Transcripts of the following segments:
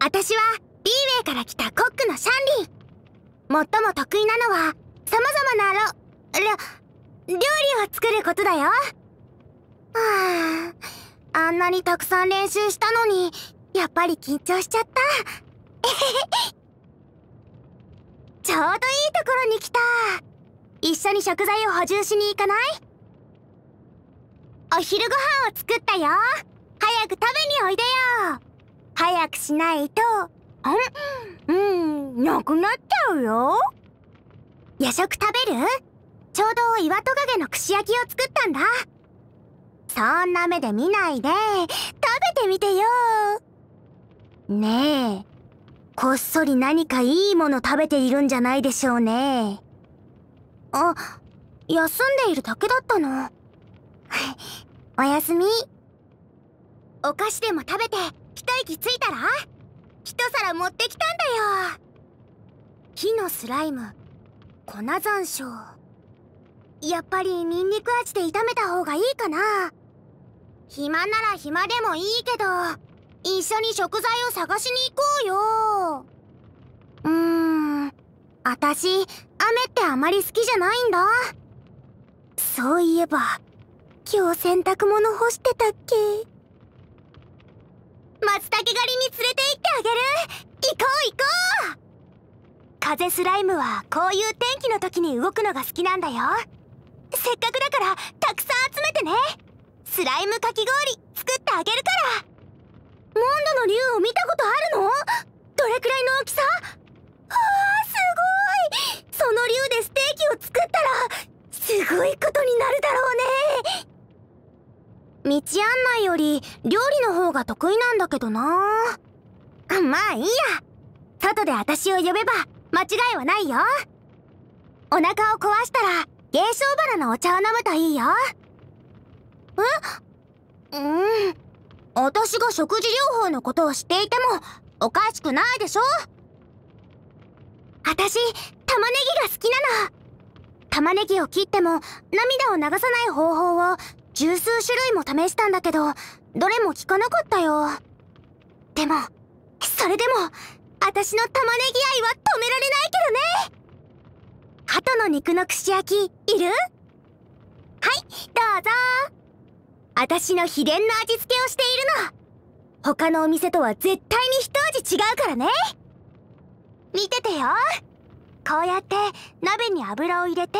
私はリーウェイから来たコックのシャンリー最も得意なのは様々なろ料理を作ることだよはぁ、あんなにたくさん練習したのにやっぱり緊張しちゃった ちょうどいいところに来た一緒に食材を補充しに行かないお昼ご飯を作ったよ早く食べにおいでよ早くしないとあんうんなくなっちゃうよ夜食食べるちょうど岩トカゲの串焼きを作ったんだそんな目で見ないで食べてみてよねえこっそり何かいいもの食べているんじゃないでしょうねあ休んでいるだけだったのおやすみお菓子でも食べて息ついたら一皿持ってきたんだよ火のスライム粉山椒やっぱりニンニク味で炒めた方がいいかな暇なら暇でもいいけど一緒に食材を探しに行こうようーん私雨ってあまり好きじゃないんだそういえば今日洗濯物干してたっけ松茸狩りに連れて行ってあげる行こう行こう風スライムはこういう天気の時に動くのが好きなんだよせっかくだからたくさん集めてねスライムかき氷作ってあげるからモンドの竜を見たことあるのどれくらいの大きさわあすごいその竜でステーキを作ったらすごい数道案内より料理の方が得意なんだけどな まあいいや外で私を呼べば間違いはないよお腹を壊したら芸商花のお茶を飲むといいよえうん私が食事療法のことを知っていてもおかしくないでしょ私玉ねぎが好きなの玉ねぎを切っても涙を流さない方法を十数種類も試したんだけど、どれも効かなかったよ。でも、それでも、私の玉ねぎ愛は止められないけどね鳩の肉の串焼き、いるはい、どうぞ私の秘伝の味付けをしているの他のお店とは絶対に一味違うからね見ててよこうやって鍋に油を入れて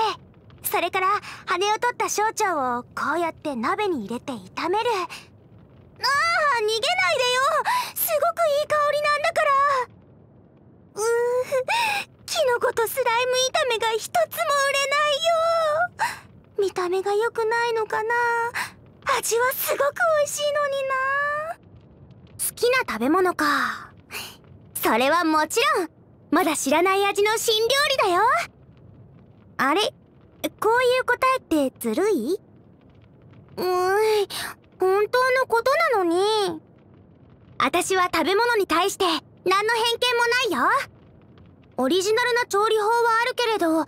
それから羽を取った小腸をこうやって鍋に入れて炒めるああ逃げないでよすごくいい香りなんだからうーキノコとスライム炒めが一つも売れないよ見た目が良くないのかな味はすごく美味しいのにな好きな食べ物かそれはもちろんまだ知らない味の新料理だよあれこういう答えってずるいうん本当のことなのに私は食べ物に対して何の偏見もないよオリジナルな調理法はあるけれど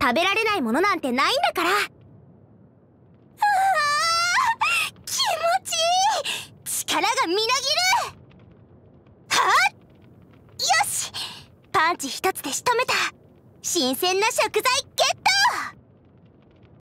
食べられないものなんてないんだから気持ちいい力がみなぎるはっよしパンチ一つで仕留めた新鮮な食材ゲット